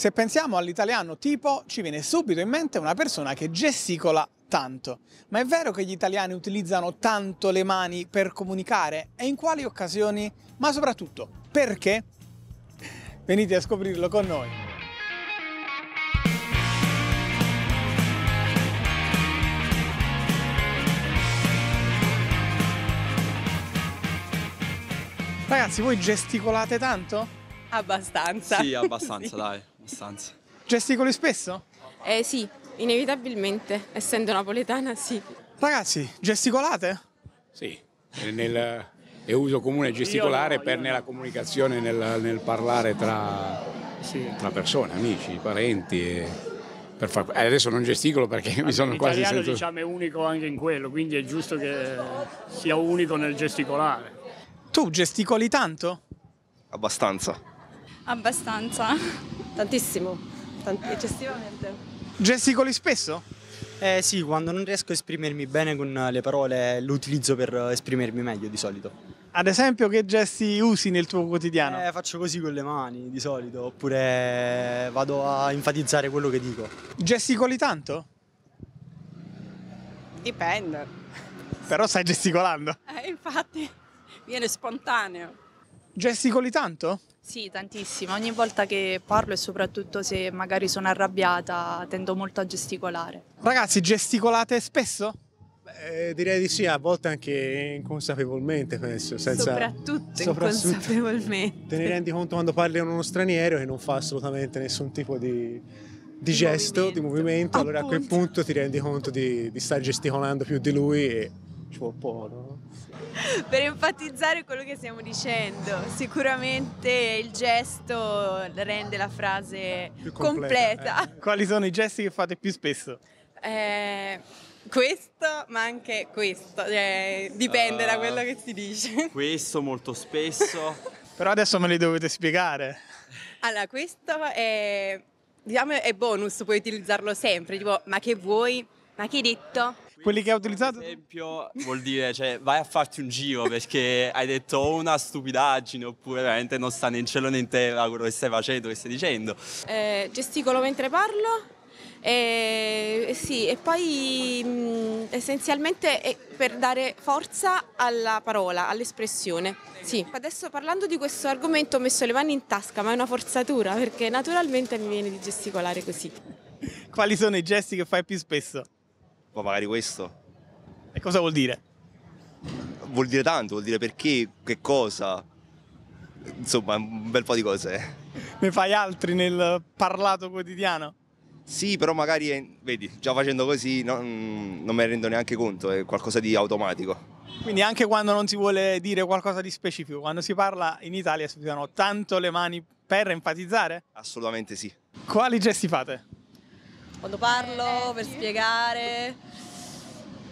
Se pensiamo all'italiano tipo, ci viene subito in mente una persona che gesticola tanto. Ma è vero che gli italiani utilizzano tanto le mani per comunicare? E in quali occasioni? Ma soprattutto, perché? Venite a scoprirlo con noi. Ragazzi, voi gesticolate tanto? Abbastanza. Sì, abbastanza, sì. dai abbastanza. Gesticoli spesso? Eh sì, inevitabilmente, essendo napoletana sì. Ragazzi, gesticolate? Sì, nel, è uso comune gesticolare no, per no. nella comunicazione, nel, nel parlare tra, sì. tra, persone, amici, parenti. E... Far... Eh, adesso non gesticolo perché mi sono quasi sentito... L'italiano diciamo è unico anche in quello, quindi è giusto che sia unico nel gesticolare. Tu gesticoli tanto? Abbastanza. Abbastanza tantissimo, tant eccessivamente. Gesticoli spesso? Eh sì, quando non riesco a esprimermi bene con le parole lo utilizzo per esprimermi meglio di solito. Ad esempio che gesti usi nel tuo quotidiano? Eh, faccio così con le mani di solito, oppure vado a enfatizzare quello che dico. Gesticoli tanto? Dipende. Però stai gesticolando. Eh, infatti, viene spontaneo. Gesticoli tanto? Sì, tantissimo. Ogni volta che parlo e soprattutto se magari sono arrabbiata tendo molto a gesticolare. Ragazzi, gesticolate spesso? Beh, direi di sì, a volte anche inconsapevolmente, penso. Senza... Soprattutto, soprattutto inconsapevolmente. Te ne rendi conto quando parli a uno straniero che non fa assolutamente nessun tipo di, di gesto, movimento. di movimento, Appunto. allora a quel punto ti rendi conto di, di star gesticolando più di lui e ci vuole No? Per enfatizzare quello che stiamo dicendo, sicuramente il gesto rende la frase più completa. completa. Eh. Quali sono i gesti che fate più spesso? Eh, questo, ma anche questo, cioè, dipende uh, da quello che si dice. Eh, questo molto spesso. Però adesso me li dovete spiegare. Allora, questo è, diciamo, è bonus, puoi utilizzarlo sempre, tipo, ma che vuoi? Ma che hai detto? quelli che hai utilizzato? Per esempio, vuol dire cioè, vai a farti un giro perché hai detto una stupidaggine oppure veramente non sta né in cielo né in terra quello che stai facendo, che stai dicendo. Eh, gesticolo mentre parlo. E, sì, e poi mh, mm, essenzialmente è per dare forza alla parola, all'espressione. Sì. Adesso parlando di questo argomento ho messo le mani in tasca, ma è una forzatura perché naturalmente mi viene di gesticolare così. Quali sono i gesti che fai più spesso? ma magari questo. E cosa vuol dire? Vuol dire tanto, vuol dire perché, che cosa, insomma un bel po' di cose. Ne fai altri nel parlato quotidiano? Sì, però magari, eh, vedi, già facendo così non, mm, non me ne rendo neanche conto, è qualcosa di automatico. Quindi anche quando non si vuole dire qualcosa di specifico, quando si parla in Italia si usano tanto le mani per enfatizzare? Assolutamente sì. Quali gesti fate? quando parlo, per spiegare,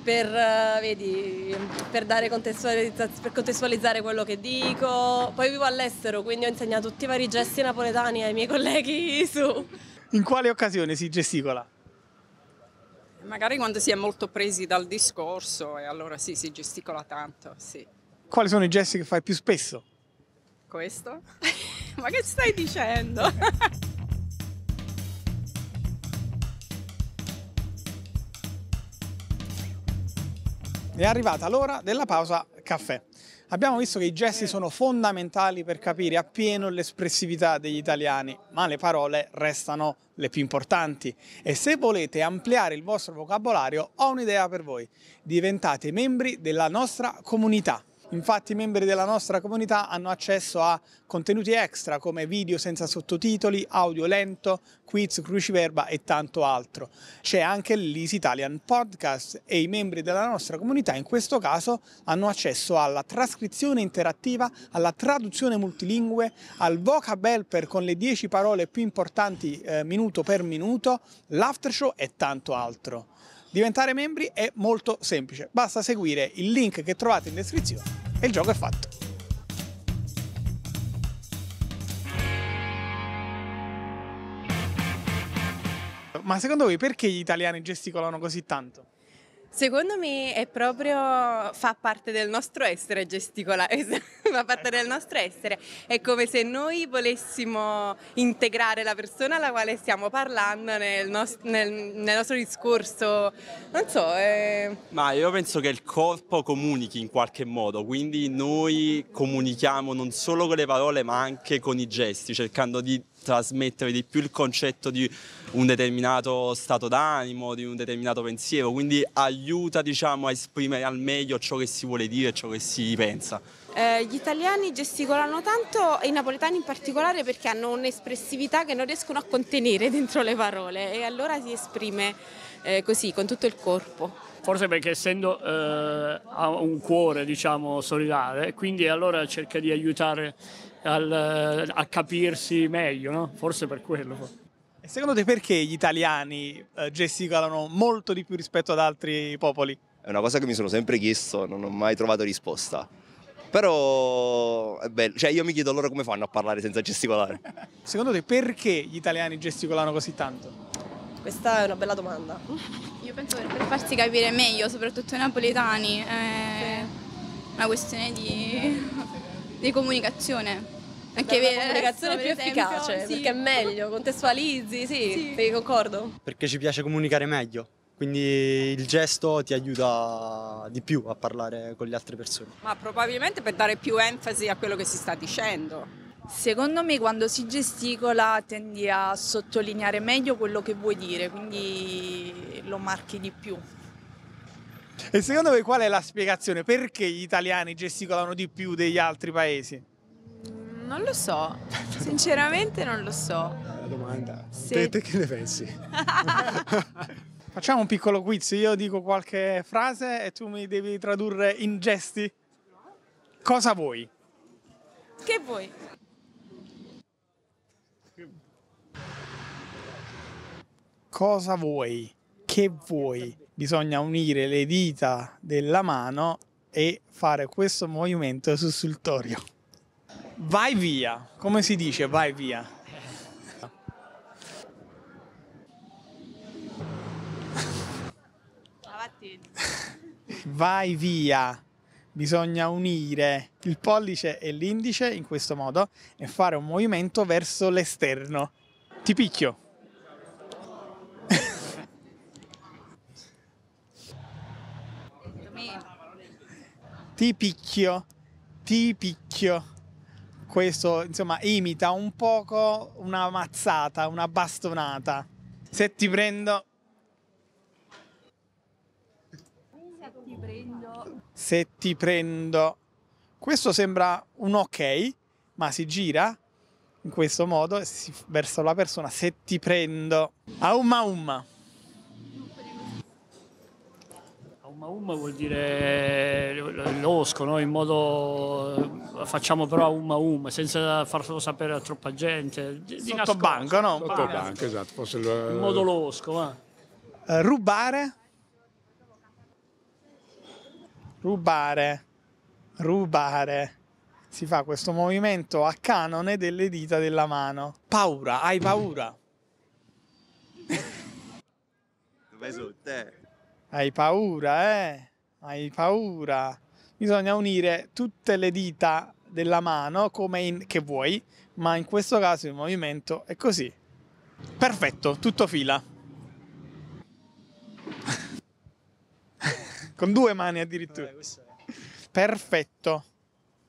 per, eh, vedi, per, contestualizza per contestualizzare quello che dico. Poi vivo all'estero, quindi ho insegnato tutti i vari gesti napoletani ai miei colleghi su. In quale occasione si gesticola? Magari quando si è molto presi dal discorso e allora sì, si gesticola tanto, sì. Quali sono i gesti che fai più spesso? Questo? Ma che stai dicendo? È arrivata l'ora della pausa caffè. Abbiamo visto che i gesti sono fondamentali per capire appieno l'espressività degli italiani, ma le parole restano le più importanti. E se volete ampliare il vostro vocabolario, ho un'idea per voi. Diventate membri della nostra comunità. Infatti i membri della nostra comunità hanno accesso a contenuti extra come video senza sottotitoli, audio lento, quiz, cruciverba e tanto altro. C'è anche l'Easy Italian Podcast e i membri della nostra comunità in questo caso hanno accesso alla trascrizione interattiva, alla traduzione multilingue, al vocab con le 10 parole più importanti eh, minuto per minuto, l'after show e tanto altro. Diventare membri è molto semplice, basta seguire il link che trovate in descrizione e il gioco è fatto. Ma secondo voi perché gli italiani gesticolano così tanto? Secondo me è proprio, fa parte del nostro essere gesticolare, fa parte del nostro essere, è come se noi volessimo integrare la persona alla quale stiamo parlando nel, nos- nel, nel nostro discorso, non so. È... Ma io penso che il corpo comunichi in qualche modo, quindi noi comunichiamo non solo con le parole ma anche con i gesti, cercando di trasmettere di più il concetto di un determinato stato d'animo, di un determinato pensiero, quindi aiuta diciamo, a esprimere al meglio ciò che si vuole dire, ciò che si pensa. Eh, gli italiani gesticolano tanto e i napoletani in particolare perché hanno un'espressività che non riescono a contenere dentro le parole e allora si esprime eh, così, con tutto il corpo. Forse perché essendo eh, ha un cuore diciamo solidale, quindi allora cerca di aiutare al, eh, a capirsi meglio, no? forse per quello. E secondo te perché gli italiani eh, gesticolano molto di più rispetto ad altri popoli? È una cosa che mi sono sempre chiesto, non ho mai trovato risposta. Però è bello, cioè io mi chiedo loro come fanno a parlare senza gesticolare. Secondo te perché gli italiani gesticolano così tanto? Questa è una bella domanda. Io penso che per farsi capire meglio, soprattutto i napoletani, è sì. una questione di di comunicazione. Anche una comunicazione più esempio, efficace, sì. perché è meglio, contestualizzi, sì, sì. concordo. Perché ci piace comunicare meglio, quindi il gesto ti aiuta di più a parlare con le altre persone. Ma probabilmente per dare più enfasi a quello che si sta dicendo. Secondo me quando si gesticola tendi a sottolineare meglio quello che vuoi dire, quindi lo marchi di più. E secondo voi qual è la spiegazione? Perché gli italiani gesticolano di più degli altri paesi? Non lo so, sinceramente non lo so. La domanda, Se... te, te che ne pensi? Facciamo un piccolo quiz, io dico qualche frase e tu mi devi tradurre in gesti. Cosa vuoi? Che vuoi? Cosa vuoi? che vuoi? Bisogna unire le dita della mano e fare questo movimento sussultorio. Vai via, come si dice vai via? vai via. Bisogna unire il pollice e l'indice in questo modo e fare un movimento verso l'esterno. Ti picchio. ti picchio, ti picchio. Questo, insomma, imita un poco una mazzata, una bastonata. Se ti prendo... Se ti prendo... Se ti prendo... Questo sembra un ok, ma si gira in questo modo verso la persona. Se ti prendo... Aumma, aumma. Um vuol dire eh, l'osco, no? in modo facciamo però a um a um, senza farlo sapere a troppa gente. Di Sotto nascosto. banca, no? Sotto ah, banca, esatto. Forse lo... In modo eh, losco, va. Eh, rubare? Rubare. Rubare. Si fa questo movimento a canone delle dita della mano. Paura, hai paura. Dove sono te? Hai paura, eh? Hai paura. Bisogna unire tutte le dita della mano come in, che vuoi, ma in questo caso il movimento è così. Perfetto, tutto fila. Con due mani addirittura. Perfetto,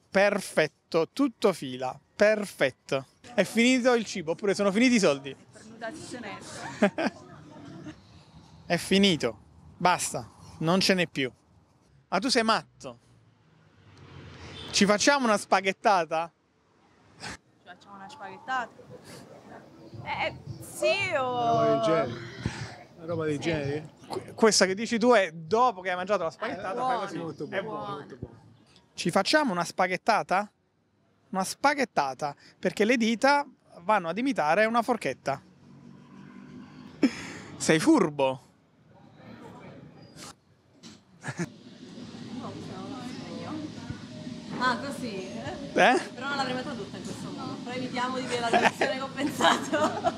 perfetto, tutto fila, perfetto. È finito il cibo, oppure sono finiti i soldi. È finito. Basta, non ce n'è più. Ma tu sei matto? Ci facciamo una spaghettata? Ci facciamo una spaghettata? Eh, eh sì o... Roba del genere. Roba del genere? Qu questa che dici tu è dopo che hai mangiato la spaghettata, È fai così. Molto buona, è buona. Molto buona. Ci facciamo una spaghettata? Una spaghettata, perché le dita vanno ad imitare una forchetta. Sei furbo? Ah, così? Eh? Però non l'avremmo tradotta in questo modo. Però evitiamo di dire la traduzione che ho pensato.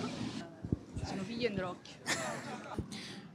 Sono figlio Endrocchio.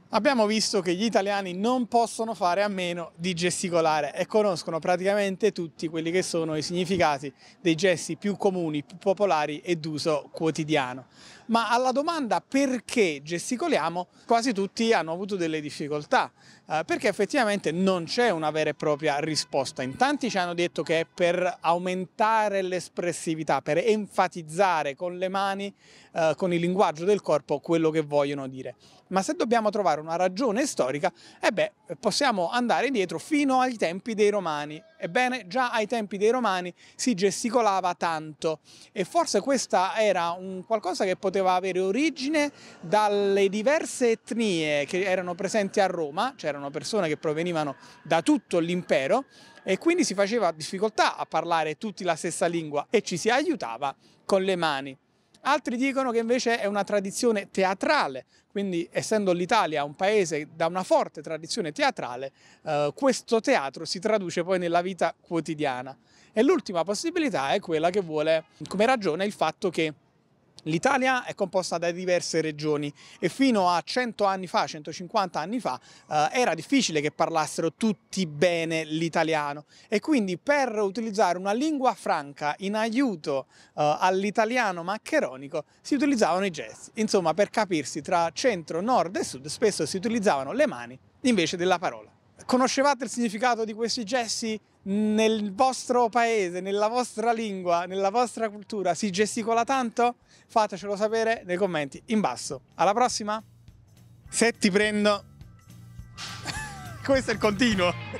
Abbiamo visto che gli italiani non possono fare a meno di gesticolare e conoscono praticamente tutti quelli che sono i significati dei gesti più comuni, più popolari e d'uso quotidiano ma alla domanda perché gesticoliamo quasi tutti hanno avuto delle difficoltà, eh, perché effettivamente non c'è una vera e propria risposta. In tanti ci hanno detto che è per aumentare l'espressività, per enfatizzare con le mani, eh, con il linguaggio del corpo quello che vogliono dire ma se dobbiamo trovare una ragione storica, eh beh, possiamo andare indietro fino ai tempi dei Romani. Ebbene, già ai tempi dei Romani si gesticolava tanto e forse questa era un qualcosa che poteva avere origine dalle diverse etnie che erano presenti a Roma, c'erano persone che provenivano da tutto l'impero e quindi si faceva difficoltà a parlare tutti la stessa lingua e ci si aiutava con le mani. Altri dicono che invece è una tradizione teatrale, quindi essendo l'Italia un paese da una forte tradizione teatrale, eh, questo teatro si traduce poi nella vita quotidiana. E l'ultima possibilità è quella che vuole come ragione il fatto che L'Italia è composta da diverse regioni e fino a 100 anni fa, 150 anni fa, eh, era difficile che parlassero tutti bene l'italiano e quindi per utilizzare una lingua franca in aiuto eh, all'italiano maccheronico si utilizzavano i gesti. Insomma, per capirsi tra centro, nord e sud spesso si utilizzavano le mani invece della parola. Conoscevate il significato di questi gesti? nel vostro paese, nella vostra lingua, nella vostra cultura si gesticola tanto? Fatecelo sapere nei commenti in basso. Alla prossima! Se ti prendo... Questo è il continuo!